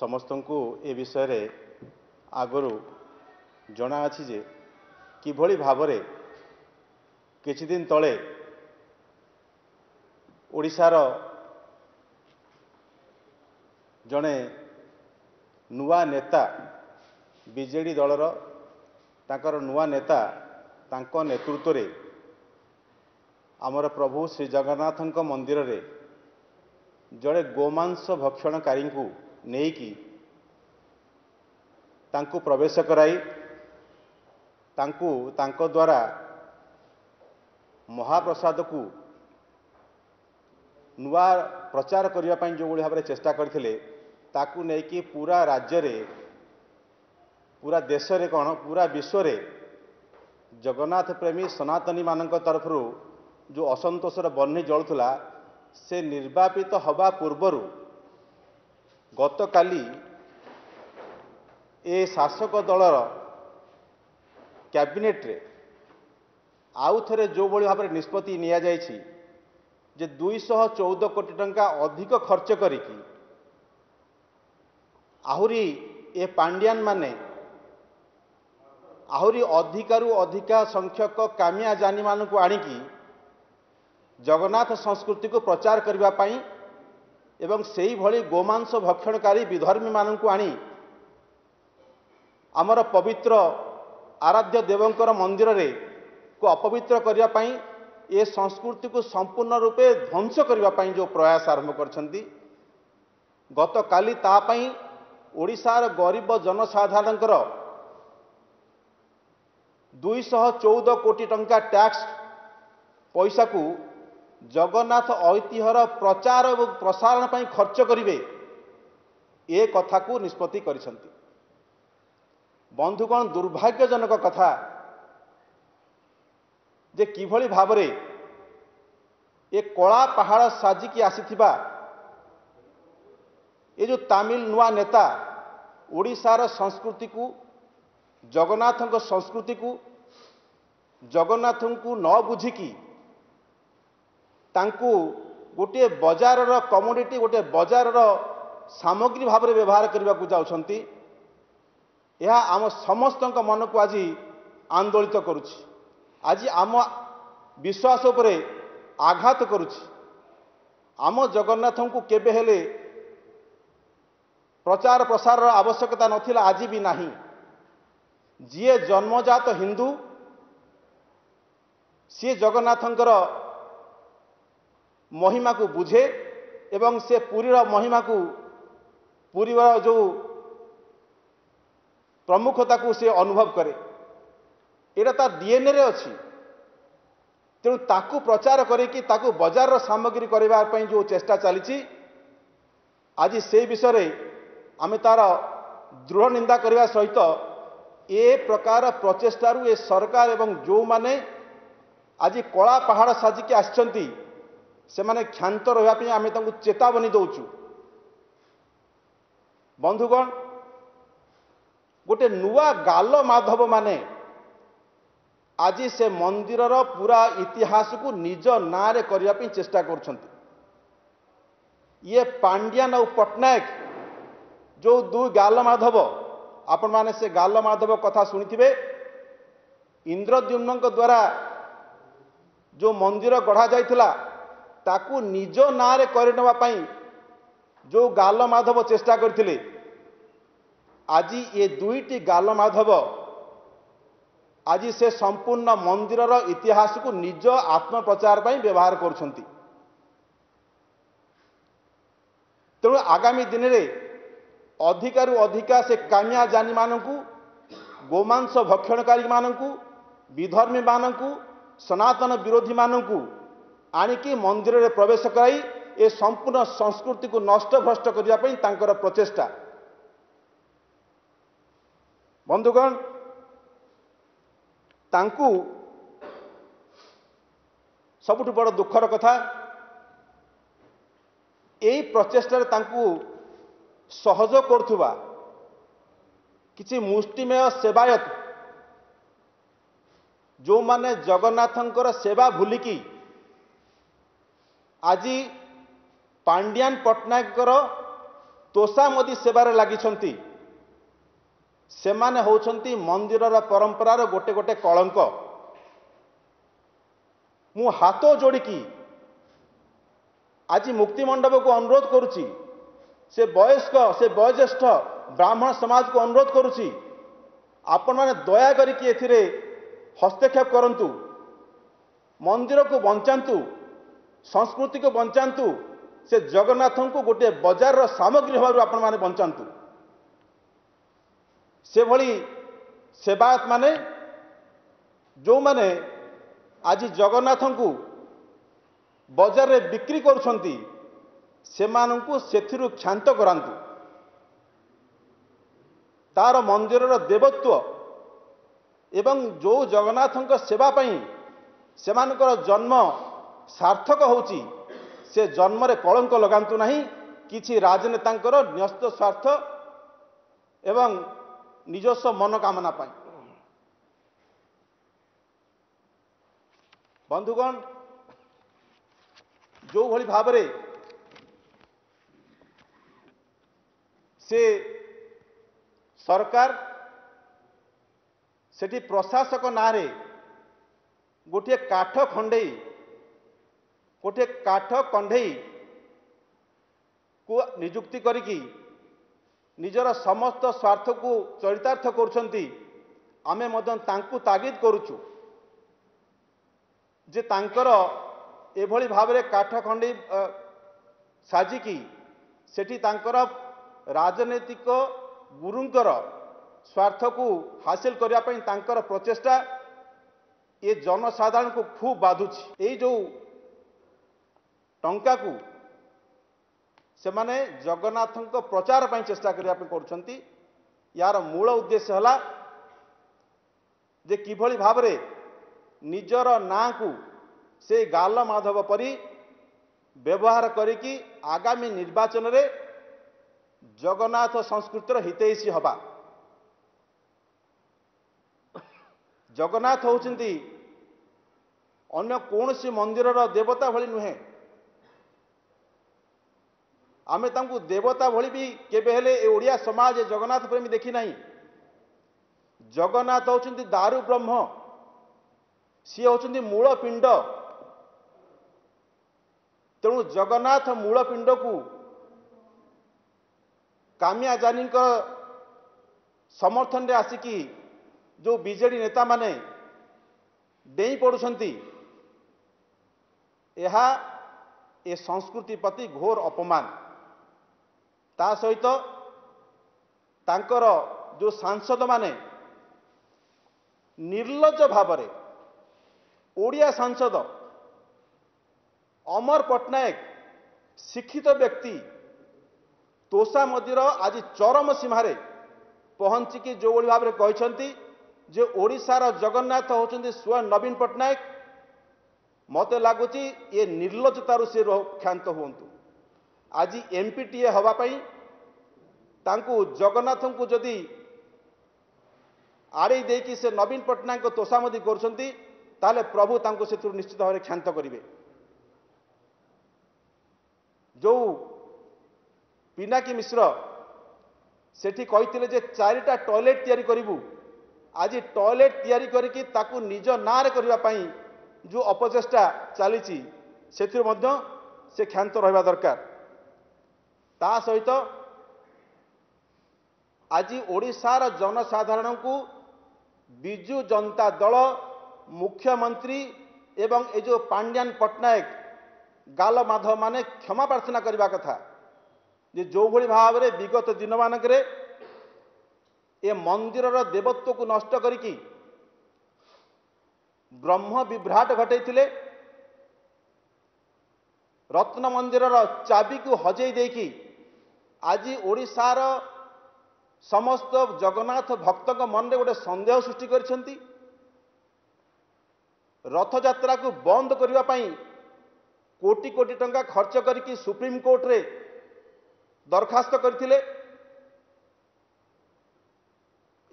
ସମସ୍ତଙ୍କୁ ଏ ବିଷୟରେ ଆଗରୁ ଜଣାଅଛି ଯେ କିଭଳି ଭାବରେ କିଛିଦିନ ତଳେ ଓଡ଼ିଶାର ଜଣେ ନୂଆ ନେତା ବିଜେଡ଼ି ଦଳର ତାଙ୍କର ନୂଆ ନେତା ତାଙ୍କ ନେତୃତ୍ୱରେ ଆମର ପ୍ରଭୁ ଶ୍ରୀଜଗନ୍ନାଥଙ୍କ ମନ୍ଦିରରେ ଜଣେ ଗୋମାଂସ ଭକ୍ଷଣକାରୀଙ୍କୁ ନେଇକି ତାଙ୍କୁ ପ୍ରବେଶ କରାଇ ତାଙ୍କୁ ତାଙ୍କ ଦ୍ୱାରା ମହାପ୍ରସାଦକୁ ନୂଆ ପ୍ରଚାର କରିବା ପାଇଁ ଯେଉଁଭଳି ଭାବରେ ଚେଷ୍ଟା କରିଥିଲେ ତାକୁ ନେଇକି ପୁରା ରାଜ୍ୟରେ ପୁରା ଦେଶରେ କ'ଣ ପୁରା ବିଶ୍ୱରେ ଜଗନ୍ନାଥ ପ୍ରେମୀ ସନାତନୀମାନଙ୍କ ତରଫରୁ ଯେଉଁ ଅସନ୍ତୋଷର ବହ୍ନି ଜଳୁଥିଲା ସେ ନିର୍ବାପିତ ହେବା ପୂର୍ବରୁ ଗତକାଲି ଏ ଶାସକ ଦଳର କ୍ୟାବିନେଟ୍ରେ ଆଉ ଥରେ ଯେଉଁଭଳି ଭାବରେ ନିଷ୍ପତ୍ତି ନିଆଯାଇଛି ଯେ ଦୁଇଶହ ଚଉଦ କୋଟି ଟଙ୍କା ଅଧିକ ଖର୍ଚ୍ଚ କରିକି ଆହୁରି ଏ ପାଣ୍ଡିଆନମାନେ ଆହୁରି ଅଧିକାରୁ ଅଧିକା ସଂଖ୍ୟକ କାମିଆ ଯାନୀମାନଙ୍କୁ ଆଣିକି ଜଗନ୍ନାଥ ସଂସ୍କୃତିକୁ ପ୍ରଚାର କରିବା ପାଇଁ ଏବଂ ସେହିଭଳି ଗୋମାଂସ ଭକ୍ଷଣକାରୀ ବିଧର୍ମୀମାନଙ୍କୁ ଆଣି ଆମର ପବିତ୍ର ଆରାଧ୍ୟ ଦେବଙ୍କର ମନ୍ଦିରରେ କୁ ଅପବିତ୍ର କରିବା ପାଇଁ ଏ ସଂସ୍କୃତିକୁ ସମ୍ପୂର୍ଣ୍ଣ ରୂପେ ଧ୍ୱଂସ କରିବା ପାଇଁ ଯେଉଁ ପ୍ରୟାସ ଆରମ୍ଭ କରିଛନ୍ତି ଗତକାଲି ତା ପାଇଁ ଓଡ଼ିଶାର ଗରିବ ଜନସାଧାରଣଙ୍କର ଦୁଇଶହ ଚଉଦ କୋଟି ଟଙ୍କା ଟ୍ୟାକ୍ସ ପଇସାକୁ ଜଗନ୍ନାଥ ଐତିହ୍ୟର ପ୍ରଚାର ଏବଂ ପ୍ରସାରଣ ପାଇଁ ଖର୍ଚ୍ଚ କରିବେ ଏ କଥାକୁ ନିଷ୍ପତ୍ତି କରିଛନ୍ତି ବନ୍ଧୁଗଣ ଦୁର୍ଭାଗ୍ୟଜନକ କଥା ଯେ କିଭଳି ଭାବରେ ଏ କଳା ପାହାଡ଼ ସାଜିକି ଆସିଥିବା ଏ ଯେଉଁ ତାମିଲ ନୂଆ ନେତା ଓଡ଼ିଶାର ସଂସ୍କୃତିକୁ ଜଗନ୍ନାଥଙ୍କ ସଂସ୍କୃତିକୁ ଜଗନ୍ନାଥଙ୍କୁ ନ ବୁଝିକି ତାଙ୍କୁ ଗୋଟିଏ ବଜାରର କମୋଡ଼ିଟି ଗୋଟିଏ ବଜାରର ସାମଗ୍ରୀ ଭାବରେ ବ୍ୟବହାର କରିବାକୁ ଯାଉଛନ୍ତି ଏହା ଆମ ସମସ୍ତଙ୍କ ମନକୁ ଆଜି ଆନ୍ଦୋଳିତ କରୁଛି ଆଜି ଆମ ବିଶ୍ୱାସ ଉପରେ ଆଘାତ କରୁଛି ଆମ ଜଗନ୍ନାଥଙ୍କୁ କେବେ ହେଲେ ପ୍ରଚାର ପ୍ରସାରର ଆବଶ୍ୟକତା ନଥିଲା ଆଜି ବି ନାହିଁ ଯିଏ ଜନ୍ମଜାତ ହିନ୍ଦୁ ସିଏ ଜଗନ୍ନାଥଙ୍କର ମହିମାକୁ ବୁଝେ ଏବଂ ସେ ପୁରୀର ମହିମାକୁ ପୁରୀର ଯେଉଁ ପ୍ରମୁଖତାକୁ ସେ ଅନୁଭବ କରେ ଏଇଟା ତା ଡିଏନ୍ଏରେ ଅଛି ତେଣୁ ତାକୁ ପ୍ରଚାର କରିକି ତାକୁ ବଜାରର ସାମଗ୍ରୀ କରିବା ପାଇଁ ଯେଉଁ ଚେଷ୍ଟା ଚାଲିଛି ଆଜି ସେ ବିଷୟରେ ଆମେ ତା'ର ଦୃଢ଼ ନିନ୍ଦା କରିବା ସହିତ ଏ ପ୍ରକାର ପ୍ରଚେଷ୍ଟାରୁ ଏ ସରକାର ଏବଂ ଯେଉଁମାନେ ଆଜି କଳା ପାହାଡ଼ ସାଜିକି ଆସିଛନ୍ତି ସେମାନେ କ୍ଷାନ୍ତ ରହିବା ପାଇଁ ଆମେ ତାଙ୍କୁ ଚେତାବନୀ ଦେଉଛୁ ବନ୍ଧୁଗଣ ଗୋଟେ ନୂଆ ଗାଲ ମାଧବମାନେ ଆଜି ସେ ମନ୍ଦିରର ପୁରା ଇତିହାସକୁ ନିଜ ନାଁରେ କରିବା ପାଇଁ ଚେଷ୍ଟା କରୁଛନ୍ତି ଇଏ ପାଣ୍ଡିଆନ ଆଉ ପଟ୍ଟନାୟକ ଯେଉଁ ଦୁଇ ଗାଲ ମାଧବ ଆପଣମାନେ ସେ ଗାଲ ମାଧବ କଥା ଶୁଣିଥିବେ ଇନ୍ଦ୍ରଦ୍ୟୁମ୍ନଙ୍କ ଦ୍ୱାରା ଯେଉଁ ମନ୍ଦିର ଗଢ଼ାଯାଇଥିଲା ତାକୁ ନିଜ ନାଁରେ କରିନେବା ପାଇଁ ଯେଉଁ ଗାଲମାଧବ ଚେଷ୍ଟା କରିଥିଲେ ଆଜି ଏ ଦୁଇଟି ଗାଲମାଧବ ଆଜି ସେ ସମ୍ପୂର୍ଣ୍ଣ ମନ୍ଦିରର ଇତିହାସକୁ ନିଜ ଆତ୍ମପ୍ରଚାର ପାଇଁ ବ୍ୟବହାର କରୁଛନ୍ତି ତେଣୁ ଆଗାମୀ ଦିନରେ ଅଧିକାରୁ ଅଧିକା ସେ କାମିଆ ଜାନିମାନଙ୍କୁ ଗୋମାଂସ ଭକ୍ଷଣକାରୀମାନଙ୍କୁ ବିଧର୍ମୀମାନଙ୍କୁ ସନାତନ ବିରୋଧୀମାନଙ୍କୁ ଆଣିକି ମନ୍ଦିରରେ ପ୍ରବେଶ କରାଇ ଏ ସମ୍ପୂର୍ଣ୍ଣ ସଂସ୍କୃତିକୁ ନଷ୍ଟଭ୍ରଷ୍ଟ କରିବା ପାଇଁ ତାଙ୍କର ପ୍ରଚେଷ୍ଟା ବନ୍ଧୁଗଣ ତାଙ୍କୁ ସବୁଠୁ ବଡ଼ ଦୁଃଖର କଥା ଏଇ ପ୍ରଚେଷ୍ଟାରେ ତାଙ୍କୁ ସହଯୋଗ କରୁଥିବା କିଛି ମୁଷ୍ଟିମେୟ ସେବାୟତ ଯେଉଁମାନେ ଜଗନ୍ନାଥଙ୍କର ସେବା ଭୁଲିକି ଆଜି ପାଣ୍ଡିଆନ ପଟ୍ଟନାୟକଙ୍କର ତୋଷା ସେବାରେ ଲାଗିଛନ୍ତି ସେମାନେ ହେଉଛନ୍ତି ମନ୍ଦିରର ପରମ୍ପରାର ଗୋଟେ ଗୋଟେ କଳଙ୍କ ମୁଁ ହାତ ଯୋଡ଼ିକି ଆଜି ମୁକ୍ତିମଣ୍ଡପକୁ ଅନୁରୋଧ କରୁଛି ସେ ବୟସ୍କ ସେ ବୟୋଜ୍ୟେଷ୍ଠ ବ୍ରାହ୍ମଣ ସମାଜକୁ ଅନୁରୋଧ କରୁଛି ଆପଣମାନେ ଦୟା କରିକି ଏଥିରେ ହସ୍ତକ୍ଷେପ କରନ୍ତୁ ମନ୍ଦିରକୁ ବଞ୍ଚାନ୍ତୁ ସଂସ୍କୃତିକୁ ବଞ୍ଚାନ୍ତୁ ସେ ଜଗନ୍ନାଥଙ୍କୁ ଗୋଟିଏ ବଜାରର ସାମଗ୍ରୀ ହେବାରୁ ଆପଣମାନେ ବଞ୍ଚାନ୍ତୁ ସେଭଳି ସେବାୟତମାନେ ଯେଉଁମାନେ ଆଜି ଜଗନ୍ନାଥଙ୍କୁ ବଜାରରେ ବିକ୍ରି କରୁଛନ୍ତି ସେମାନଙ୍କୁ ସେଥିରୁ କ୍ଷାନ୍ତ କରାନ୍ତୁ ତାର ମନ୍ଦିରର ଦେବତ୍ୱ ଏବଂ ଯେଉଁ ଜଗନ୍ନାଥଙ୍କ ସେବା ପାଇଁ ସେମାନଙ୍କର ଜନ୍ମ ସାର୍ଥକ ହେଉଛି ସେ ଜନ୍ମରେ କଳଙ୍କ ଲଗାନ୍ତୁ ନାହିଁ କିଛି ରାଜନେତାଙ୍କର ନ୍ୟସ୍ତ ସ୍ୱାର୍ଥ ଏବଂ ନିଜସ୍ୱ ମନକାମନା ପାଇଁ ବନ୍ଧୁଗଣ ଯେଉଁଭଳି ଭାବରେ ସେ ସରକାର ସେଠି ପ୍ରଶାସକ ନାଁରେ ଗୋଟିଏ କାଠ ଖଣ୍ଡେଇ ଗୋଟିଏ କାଠ କଣ୍ଢେଇକୁ ନିଯୁକ୍ତି କରିକି ନିଜର ସମସ୍ତ ସ୍ୱାର୍ଥକୁ ଚରିତାର୍ଥ କରୁଛନ୍ତି ଆମେ ମଧ୍ୟ ତାଙ୍କୁ ତାଗିଦ କରୁଛୁ ଯେ ତାଙ୍କର ଏଭଳି ଭାବରେ କାଠ ଖଣ୍ଡେଇ ସାଜିକି ସେଠି ତାଙ୍କର ରାଜନୈତିକ ଗୁରୁଙ୍କର ସ୍ୱାର୍ଥକୁ ହାସିଲ କରିବା ପାଇଁ ତାଙ୍କର ପ୍ରଚେଷ୍ଟା ଏ ଜନସାଧାରଣଙ୍କୁ ଖୁବ୍ ବାଧୁଛି ଏଇ ଯେଉଁ ଟଙ୍କାକୁ ସେମାନେ ଜଗନ୍ନାଥଙ୍କ ପ୍ରଚାର ପାଇଁ ଚେଷ୍ଟା କରିବା ପାଇଁ କରୁଛନ୍ତି ଏହାର ମୂଳ ଉଦ୍ଦେଶ୍ୟ ହେଲା ଯେ କିଭଳି ଭାବରେ ନିଜର ନାଁକୁ ସେ ଗାଲ ମାଧବ ପରି ବ୍ୟବହାର କରିକି ଆଗାମୀ ନିର୍ବାଚନରେ ଜଗନ୍ନାଥ ସଂସ୍କୃତିର ହିତେଇଶୀ ହେବା ଜଗନ୍ନାଥ ହେଉଛନ୍ତି ଅନ୍ୟ କୌଣସି ମନ୍ଦିରର ଦେବତା ଭଳି ନୁହେଁ ଆମେ ତାଙ୍କୁ ଦେବତା ଭଳି ବି କେବେ ହେଲେ ଏ ଓଡ଼ିଆ ସମାଜ ଜଗନ୍ନାଥ ପ୍ରେମୀ ଦେଖିନାହିଁ ଜଗନ୍ନାଥ ହେଉଛନ୍ତି ଦାରୁ ବ୍ରହ୍ମ ସିଏ ହେଉଛନ୍ତି ମୂଳପିଣ୍ଡ ତେଣୁ ଜଗନ୍ନାଥ ମୂଳପିଣ୍ଡକୁ କାମିଆ ଜାନିଙ୍କ ସମର୍ଥନରେ ଆସିକି ଯେଉଁ ବିଜେଡ଼ି ନେତାମାନେ ଡେଇଁ ପଡ଼ୁଛନ୍ତି ଏହା ଏ ସଂସ୍କୃତି ପ୍ରତି ଘୋର ଅପମାନ ତା ସହିତ ତାଙ୍କର ଯେଉଁ ସାଂସଦମାନେ ନିର୍ଲଜ ଭାବରେ ଓଡ଼ିଆ ସାଂସଦ ଅମର ପଟ୍ଟନାୟକ ଶିକ୍ଷିତ ବ୍ୟକ୍ତି ତୋଷା ମୋଦିର ଆଜି ଚରମ ସୀମାରେ ପହଞ୍ଚିକି ଯେଉଁଭଳି ଭାବରେ କହିଛନ୍ତି ଯେ ଓଡ଼ିଶାର ଜଗନ୍ନାଥ ହେଉଛନ୍ତି ସ୍ୱୟଂ ନବୀନ ପଟ୍ଟନାୟକ ମୋତେ ଲାଗୁଛି ଏ ନିର୍ଲଜତାରୁ ସେ କ୍ଷାନ୍ତ ହୁଅନ୍ତୁ ଆଜି ଏମ୍ପିଟିଏ ହେବା ପାଇଁ ତାଙ୍କୁ ଜଗନ୍ନାଥଙ୍କୁ ଯଦି ଆଡ଼େଇ ଦେଇକି ସେ ନବୀନ ପଟ୍ଟନାୟକଙ୍କ ତୋଷାମଦି କରୁଛନ୍ତି ତାହେଲେ ପ୍ରଭୁ ତାଙ୍କୁ ସେଥିରୁ ନିଶ୍ଚିତ ଭାବରେ କ୍ଷାନ୍ତ କରିବେ ଯେଉଁ ପିନାକୀ ମିଶ୍ର ସେଠି କହିଥିଲେ ଯେ ଚାରିଟା ଟଏଲେଟ୍ ତିଆରି କରିବୁ ଆଜି ଟଏଲେଟ୍ ତିଆରି କରିକି ତାକୁ ନିଜ ନାଁରେ କରିବା ପାଇଁ ଯେଉଁ ଅପଚେଷ୍ଟା ଚାଲିଛି ସେଥିରୁ ମଧ୍ୟ ସେ କ୍ଷାନ୍ତ ରହିବା ଦରକାର ତା ସହିତ ଆଜି ଓଡ଼ିଶାର ଜନସାଧାରଣଙ୍କୁ ବିଜୁ ଜନତା ଦଳ ମୁଖ୍ୟମନ୍ତ୍ରୀ ଏବଂ ଏ ଯେଉଁ ପାଣ୍ଡିଆନ ପଟ୍ଟନାୟକ ଗାଲମାଧବମାନେ କ୍ଷମା ପ୍ରାର୍ଥନା କରିବା କଥା ଯେ ଯେଉଁଭଳି ଭାବରେ ବିଗତ ଦିନମାନଙ୍କରେ ଏ ମନ୍ଦିରର ଦେବତ୍ୱକୁ ନଷ୍ଟ କରିକି ବ୍ରହ୍ମ ବିଭ୍ରାଟ ଘଟାଇଥିଲେ ରତ୍ନ ମନ୍ଦିରର ଚାବିକୁ ହଜେଇ ଦେଇକି ଆଜି ଓଡ଼ିଶାର ସମସ୍ତ ଜଗନ୍ନାଥ ଭକ୍ତଙ୍କ ମନରେ ଗୋଟେ ସନ୍ଦେହ ସୃଷ୍ଟି କରିଛନ୍ତି ରଥଯାତ୍ରାକୁ ବନ୍ଦ କରିବା ପାଇଁ କୋଟି କୋଟି ଟଙ୍କା ଖର୍ଚ୍ଚ କରିକି ସୁପ୍ରିମକୋର୍ଟରେ ଦରଖାସ୍ତ କରିଥିଲେ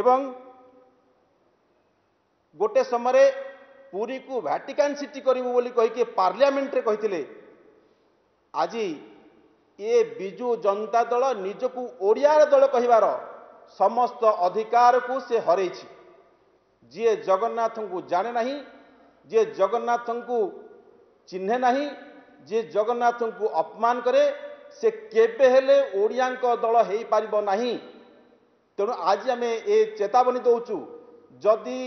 ଏବଂ ଗୋଟେ ସମୟରେ ପୁରୀକୁ ଭାଟିକାନ୍ ସିଟି କରିବୁ ବୋଲି କହିକି ପାର୍ଲିଆମେଣ୍ଟରେ କହିଥିଲେ ଆଜି ଏ ବିଜୁ ଜନତା ଦଳ ନିଜକୁ ଓଡ଼ିଆର ଦଳ କହିବାର ସମସ୍ତ ଅଧିକାରକୁ ସେ ହରେଇଛି ଯିଏ ଜଗନ୍ନାଥଙ୍କୁ ଜାଣେ ନାହିଁ ଯିଏ ଜଗନ୍ନାଥଙ୍କୁ ଚିହ୍ନେ ନାହିଁ ଯିଏ ଜଗନ୍ନାଥଙ୍କୁ ଅପମାନ କରେ ସେ କେବେ ହେଲେ ଓଡ଼ିଆଙ୍କ ଦଳ ହେଇପାରିବ ନାହିଁ ତେଣୁ ଆଜି ଆମେ ଏ ଚେତାବନୀ ଦେଉଛୁ ଯଦି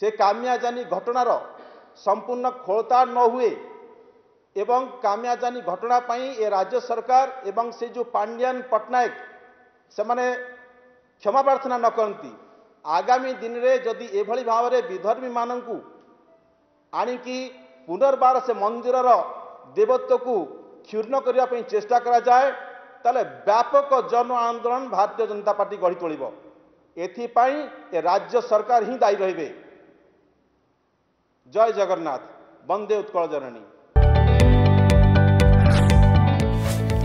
ସେ କାମିଆଜାନି ଘଟଣାର ସମ୍ପୂର୍ଣ୍ଣ ଖୋଳତାଡ଼ ନ ହୁଏ এবং କାମ୍ୟାଜାନୀ ଘଟଣା ପାଇଁ ଏ ରାଜ୍ୟ ସରକାର ଏବଂ ସେ ଯେଉଁ ପାଣ୍ଡିଆନ ପଟ୍ଟନାୟକ ସେମାନେ କ୍ଷମା ପ୍ରାର୍ଥନା ନ କରନ୍ତି ଆଗାମୀ ଦିନରେ ଯଦି ଏଭଳି ଭାବରେ ବିଧର୍ମୀମାନଙ୍କୁ ଆଣିକି ପୁନର୍ବାର ସେ ମନ୍ଦିରର ଦେବତ୍ୱକୁ କ୍ଷୁର୍ଣ୍ଣ କରିବା ପାଇଁ ଚେଷ୍ଟା କରାଯାଏ ତାହେଲେ ବ୍ୟାପକ ଜନ ଆନ୍ଦୋଳନ ଭାରତୀୟ ଜନତା ପାର୍ଟି ଗଢ଼ି ତୋଳିବ ଏଥିପାଇଁ ଏ ରାଜ୍ୟ ସରକାର ହିଁ ଦାୟୀ ରହିବେ ଜୟ ଜଗନ୍ନାଥ ବନ୍ଦେ ଉତ୍କଳ ଜନନୀ